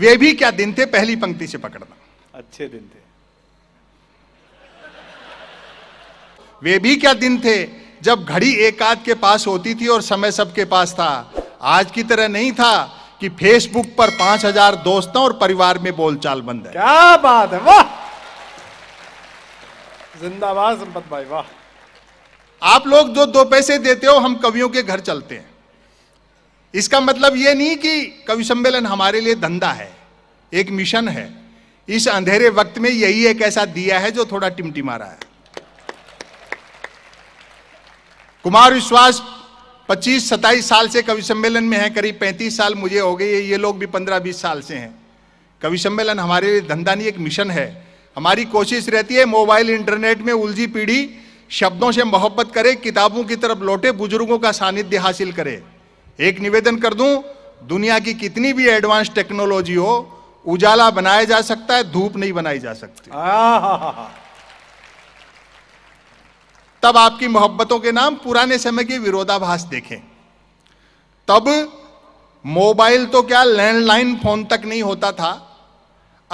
वे भी क्या दिन थे पहली पंक्ति से पकड़ना अच्छे दिन थे वे भी क्या दिन थे जब घड़ी एक आध के पास होती थी और समय सबके पास था आज की तरह नहीं था कि फेसबुक पर पांच हजार दोस्तों और परिवार में बोलचाल बंद है क्या बात है वाह जिंदाबाद संपत भाई वाह आप लोग जो दो, दो पैसे देते हो हम कवियों के घर चलते हैं इसका मतलब ये नहीं कि कवि सम्मेलन हमारे लिए धंधा है एक मिशन है इस अंधेरे वक्त में यही एक ऐसा दिया है जो थोड़ा टिमटिमा रहा है कुमार विश्वास 25-27 साल से कवि सम्मेलन में है करीब 35 साल मुझे हो गई है ये लोग भी 15-20 साल से हैं कवि सम्मेलन हमारे लिए धंधा नहीं एक मिशन है हमारी कोशिश रहती है मोबाइल इंटरनेट में उलझी पीढ़ी शब्दों से मोहब्बत करे किताबों की तरफ लौटे बुजुर्गों का सानिध्य हासिल करे एक निवेदन कर दूं दुनिया की कितनी भी एडवांस टेक्नोलॉजी हो उजाला बनाया जा सकता है धूप नहीं बनाई जा सकती तब आपकी मोहब्बतों के नाम पुराने समय के विरोधाभास देखें तब मोबाइल तो क्या लैंडलाइन फोन तक नहीं होता था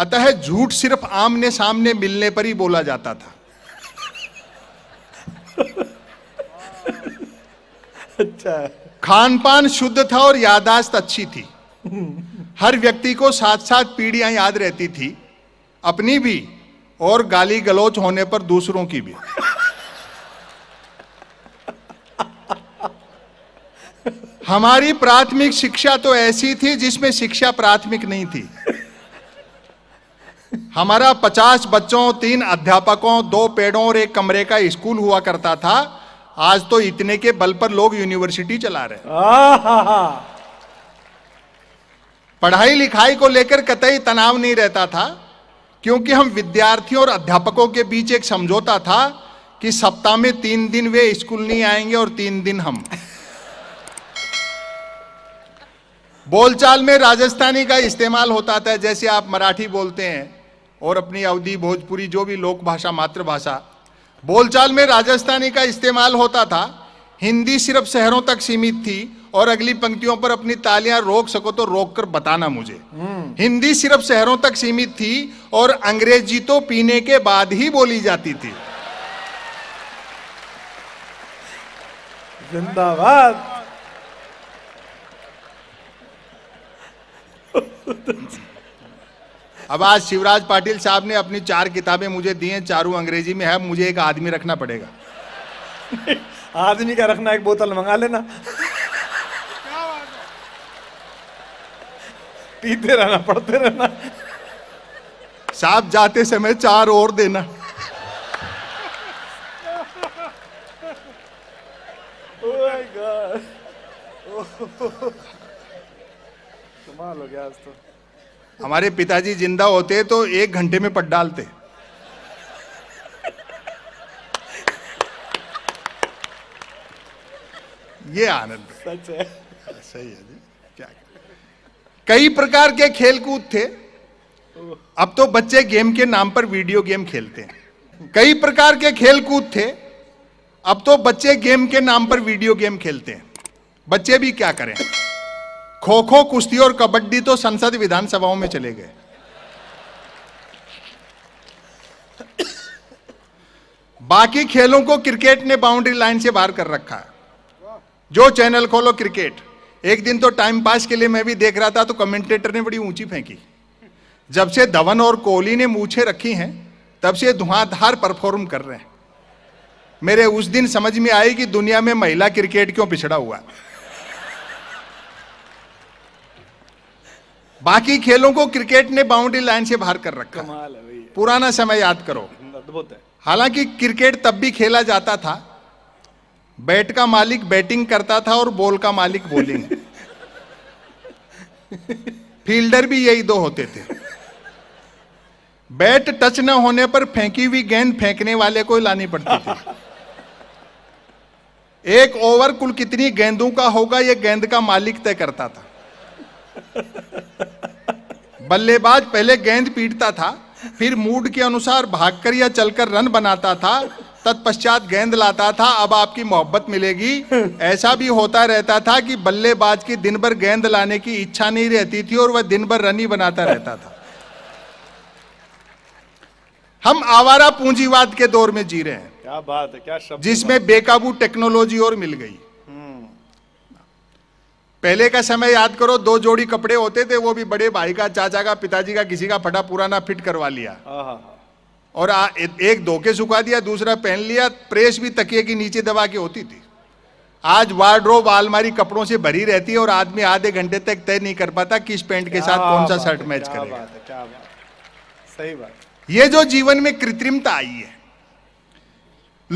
अतः झूठ सिर्फ आमने सामने मिलने पर ही बोला जाता था अच्छा खान पान शुद्ध था और यादाश्त अच्छी थी हर व्यक्ति को साथ साथ पीढ़ियां याद रहती थी अपनी भी और गाली गलोच होने पर दूसरों की भी हमारी प्राथमिक शिक्षा तो ऐसी थी जिसमें शिक्षा प्राथमिक नहीं थी हमारा पचास बच्चों तीन अध्यापकों दो पेड़ों और एक कमरे का स्कूल हुआ करता था आज तो इतने के बल पर लोग यूनिवर्सिटी चला रहे हैं पढ़ाई लिखाई को लेकर कतई तनाव नहीं रहता था क्योंकि हम विद्यार्थियों और अध्यापकों के बीच एक समझौता था कि सप्ताह में तीन दिन वे स्कूल नहीं आएंगे और तीन दिन हम बोलचाल में राजस्थानी का इस्तेमाल होता था जैसे आप मराठी बोलते हैं और अपनी अवधि भोजपुरी जो भी लोक भाषा मातृभाषा बोलचाल में राजस्थानी का इस्तेमाल होता था हिंदी सिर्फ शहरों तक सीमित थी और अगली पंक्तियों पर अपनी तालियां रोक सको तो रोक कर बताना मुझे हम्म। हिंदी सिर्फ शहरों तक सीमित थी और अंग्रेजी तो पीने के बाद ही बोली जाती थी जिंदाबाद अब आज शिवराज पाटिल साहब ने अपनी चार किताबें मुझे दी हैं चारों अंग्रेजी में है मुझे एक आदमी रखना पड़ेगा आदमी का रखना एक बोतल मंगा लेना पीते रहना पढ़ते रहना साहब जाते समय चार और देना oh कमाल हो गया आज तो हमारे पिताजी जिंदा होते तो एक घंटे में पट डालते ये आनंद सच है सही है जी क्या कई प्रकार के खेलकूद थे अब तो बच्चे गेम के नाम पर वीडियो गेम खेलते हैं कई प्रकार के खेलकूद थे अब तो बच्चे गेम के नाम पर वीडियो गेम खेलते हैं बच्चे भी क्या करें खो खो कुश्ती और कबड्डी तो संसद विधानसभाओं में चले गए बाकी खेलों को क्रिकेट ने बाउंड्री लाइन से बाहर कर रखा है जो चैनल खोलो क्रिकेट एक दिन तो टाइम पास के लिए मैं भी देख रहा था तो कमेंटेटर ने बड़ी ऊंची फेंकी जब से धवन और कोहली ने मूछे रखी हैं तब से धुआंधार परफॉर्म कर रहे हैं मेरे उस दिन समझ में आई कि दुनिया में महिला क्रिकेट क्यों पिछड़ा हुआ है बाकी खेलों को क्रिकेट ने बाउंड्री लाइन से बाहर कर रखा कमाल है पुराना समय याद करो हम्म, अद्भुत है हालांकि क्रिकेट तब भी खेला जाता था बैट का मालिक बैटिंग करता था और बॉल का मालिक बॉलिंग फील्डर भी यही दो होते थे बैट टच न होने पर फेंकी हुई गेंद फेंकने वाले को लानी पड़ती थी एक ओवर कुल कितनी गेंदों का होगा यह गेंद का मालिक तय करता था बल्लेबाज पहले गेंद पीटता था फिर मूड के अनुसार भागकर या चलकर रन बनाता था तत्पश्चात गेंद लाता था अब आपकी मोहब्बत मिलेगी ऐसा भी होता रहता था कि बल्लेबाज की दिन भर गेंद लाने की इच्छा नहीं रहती थी और वह दिन भर रन ही बनाता रहता था हम आवारा पूंजीवाद के दौर में जी रहे हैं क्या बात है क्या शब्द जिसमें बेकाबू टेक्नोलॉजी और मिल गई पहले का समय याद करो दो जोड़ी कपड़े होते थे वो भी बड़े भाई का चाचा का पिताजी का किसी का फटा पुराना फिट करवा लिया हाँ, हाँ, हाँ। और आ, ए, एक धोके सुखा दिया दूसरा पहन लिया प्रेस भी तकिए के नीचे दबा के होती थी आज वार्ड्रोब आलमारी कपड़ों से भरी रहती है और आदमी आधे घंटे तक तय नहीं कर पाता किस पैंट के साथ कौन सा शर्ट मैच करेगा बात है, बात। सही बात ये जो जीवन में कृत्रिमता आई है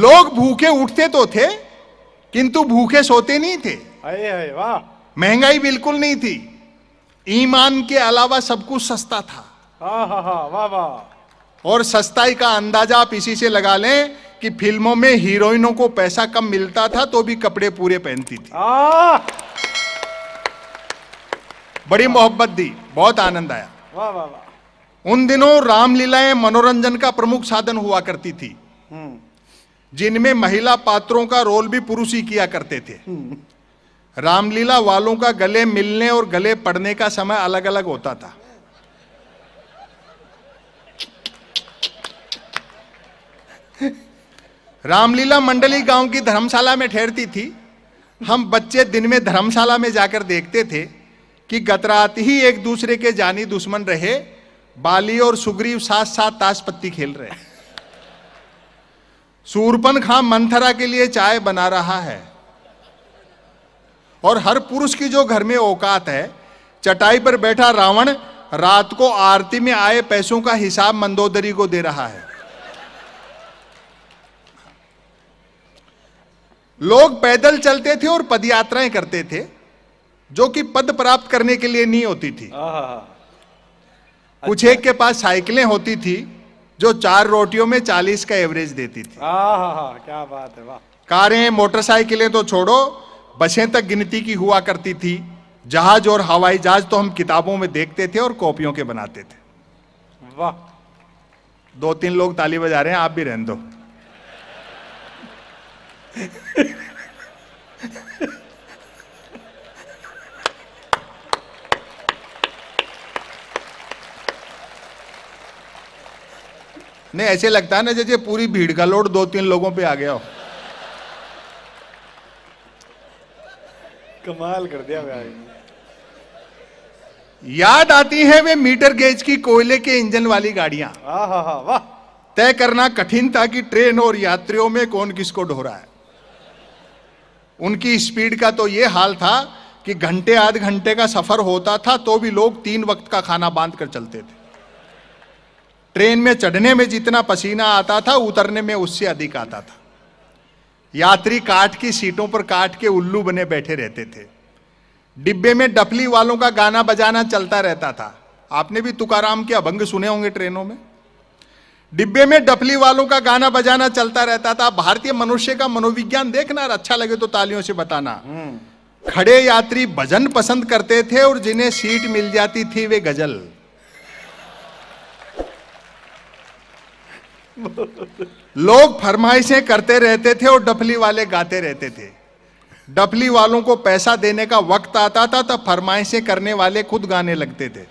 लोग भूखे उठते तो थे किंतु भूखे सोते नहीं थे वाह महंगाई बिल्कुल नहीं थी ईमान के अलावा सब कुछ सस्ता था वाह वाह और सस्ताई का अंदाजा आप इसी से लगा लें कि फिल्मों में हीरोइनों को पैसा कम मिलता था तो भी कपड़े पूरे पहनती थी बड़ी मोहब्बत दी बहुत आनंद आया वाह वाह वाह उन दिनों रामलीलाएं मनोरंजन का प्रमुख साधन हुआ करती थी हम्म। जिनमें महिला पात्रों का रोल भी पुरुष ही किया करते थे हम्म। रामलीला वालों का गले मिलने और गले पड़ने का समय अलग अलग होता था रामलीला मंडली गांव की धर्मशाला में ठहरती थी हम बच्चे दिन में धर्मशाला में जाकर देखते थे कि गतरात ही एक दूसरे के जानी दुश्मन रहे बाली और सुग्रीव साथ साथ पत्ती खेल रहे सूरपन खां मंथरा के लिए चाय बना रहा है और हर पुरुष की जो घर में औकात है चटाई पर बैठा रावण रात को आरती में आए पैसों का हिसाब मंदोदरी को दे रहा है लोग पैदल चलते थे और पदयात्राएं करते थे जो कि पद प्राप्त करने के लिए नहीं होती थी हाँ, हाँ, हाँ। कुछ एक के पास साइकिलें होती थी जो चार रोटियों में चालीस का एवरेज देती थी क्या बात है वाह कारें मोटरसाइकिलें तो छोड़ो बसें तक गिनती की हुआ करती थी जहाज और हवाई जहाज तो हम किताबों में देखते थे और कॉपियों के बनाते थे वाह दो तीन लोग ताली बजा रहे हैं आप भी रहने दो नहीं ऐसे लगता है ना जैसे पूरी भीड़ का लोड दो तीन लोगों पे आ गया हो कमाल कर दिया भाई याद आती है वे मीटर गेज की कोयले के इंजन वाली गाड़िया हाँ, हाँ, हाँ, तय करना कठिन था कि ट्रेन और यात्रियों में कौन किसको ढो रहा है उनकी स्पीड का तो यह हाल था कि घंटे आध घंटे का सफर होता था तो भी लोग तीन वक्त का खाना बांध कर चलते थे ट्रेन में चढ़ने में जितना पसीना आता था उतरने में उससे अधिक आता था यात्री काट की सीटों पर काट के उल्लू बने बैठे रहते थे डिब्बे में डफली वालों का गाना बजाना चलता रहता था आपने भी तुकाराम के अभंग सुने होंगे ट्रेनों में डिब्बे में डफली वालों का गाना बजाना चलता रहता था भारतीय मनुष्य का मनोविज्ञान देखना अच्छा लगे तो तालियों से बताना हम्म। खड़े यात्री भजन पसंद करते थे और जिन्हें सीट मिल जाती थी वे गजल लोग फरमाइशें करते रहते थे और डफली वाले गाते रहते थे डफली वालों को पैसा देने का वक्त आता था तब फरमाइशें करने वाले खुद गाने लगते थे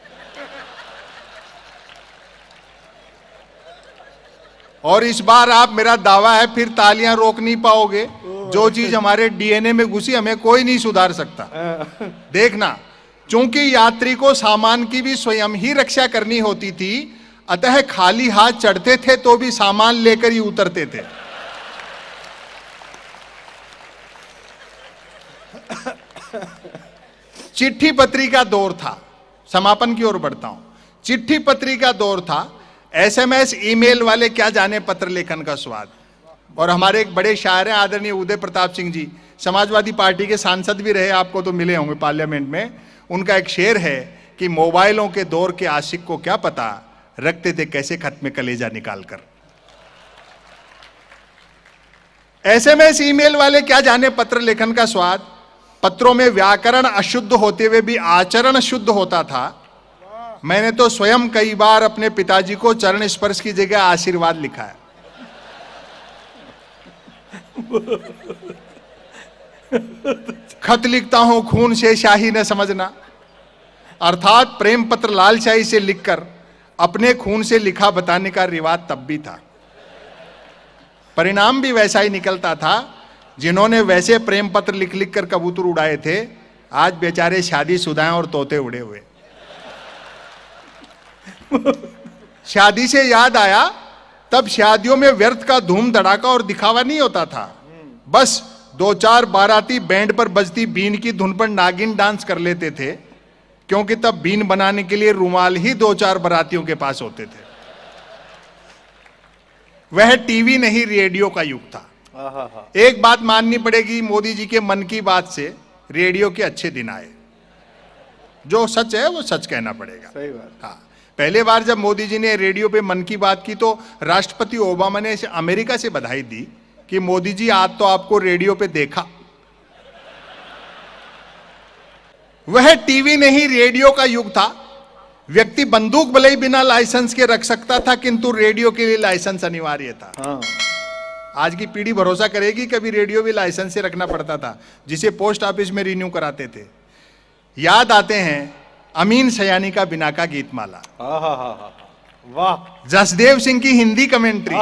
और इस बार आप मेरा दावा है फिर तालियां रोक नहीं पाओगे जो चीज हमारे डीएनए में घुसी हमें कोई नहीं सुधार सकता देखना चूंकि यात्री को सामान की भी स्वयं ही रक्षा करनी होती थी अतः खाली हाथ चढ़ते थे तो भी सामान लेकर ही उतरते थे चिट्ठी पत्रिका दौर था समापन की ओर बढ़ता हूं चिट्ठी पत्रिका दौर था एसएमएस ईमेल वाले क्या जाने पत्र लेखन का स्वाद और हमारे एक बड़े शायर हैं आदरणीय उदय प्रताप सिंह जी समाजवादी पार्टी के सांसद भी रहे आपको तो मिले होंगे पार्लियामेंट में उनका एक शेर है कि मोबाइलों के दौर के आशिक को क्या पता रखते थे कैसे खत में कलेजा निकालकर इस ईमेल वाले क्या जाने पत्र लेखन का स्वाद पत्रों में व्याकरण अशुद्ध होते हुए भी आचरण शुद्ध होता था मैंने तो स्वयं कई बार अपने पिताजी को चरण स्पर्श की जगह आशीर्वाद लिखा है खत लिखता हूं खून से शाही न समझना अर्थात प्रेम पत्र लालशाही से लिखकर अपने खून से लिखा बताने का रिवाज तब भी था परिणाम भी वैसा ही निकलता था जिन्होंने वैसे प्रेम पत्र लिख लिख कर कबूतर उड़ाए थे आज बेचारे शादी शुदा और तोते उड़े हुए शादी से याद आया तब शादियों में व्यर्थ का धूम धड़ाका और दिखावा नहीं होता था बस दो चार बाराती बैंड पर बजती बीन की धुन पर नागिन डांस कर लेते थे क्योंकि तब बीन बनाने के लिए रुमाल ही दो चार बरातियों के पास होते थे वह टीवी नहीं रेडियो का युग था हाँ, हाँ, हाँ। एक बात माननी पड़ेगी मोदी जी के मन की बात से रेडियो के अच्छे दिन आए जो सच है वो सच कहना पड़ेगा सही बात हाँ पहले बार जब मोदी जी ने रेडियो पे मन की बात की तो राष्ट्रपति ओबामा ने अमेरिका से बधाई दी कि मोदी जी आज तो आपको रेडियो पे देखा वह टीवी नहीं रेडियो का युग था व्यक्ति बंदूक भले ही बिना लाइसेंस के रख सकता था किंतु रेडियो के लिए लाइसेंस अनिवार्य था हाँ। आज की पीढ़ी भरोसा करेगी कभी रेडियो भी लाइसेंस से रखना पड़ता था जिसे पोस्ट ऑफिस में रिन्यू कराते थे याद आते हैं अमीन सयानी का बिना का गीत माला वाह जसदेव सिंह की हिंदी कमेंट्री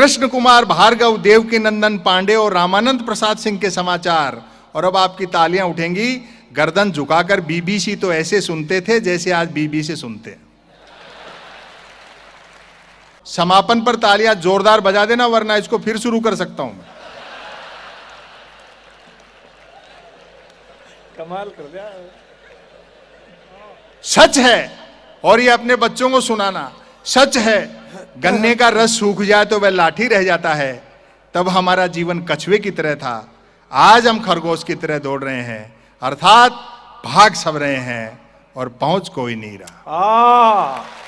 कृष्ण कुमार भार्गव देव के नंदन पांडे और रामानंद प्रसाद सिंह के समाचार और अब आपकी तालियां उठेंगी गर्दन झुकाकर बीबीसी तो ऐसे सुनते थे जैसे आज बीबीसी सुनते हैं समापन पर तालियां जोरदार बजा देना वरना इसको फिर शुरू कर सकता हूं मैं कमाल कर दिया सच है और ये अपने बच्चों को सुनाना सच है गन्ने का रस सूख जाए तो वह लाठी रह जाता है तब हमारा जीवन कछुए की तरह था आज हम खरगोश की तरह दौड़ रहे हैं अर्थात भाग सब रहे हैं और पहुंच कोई नहीं रहा आ हाँ।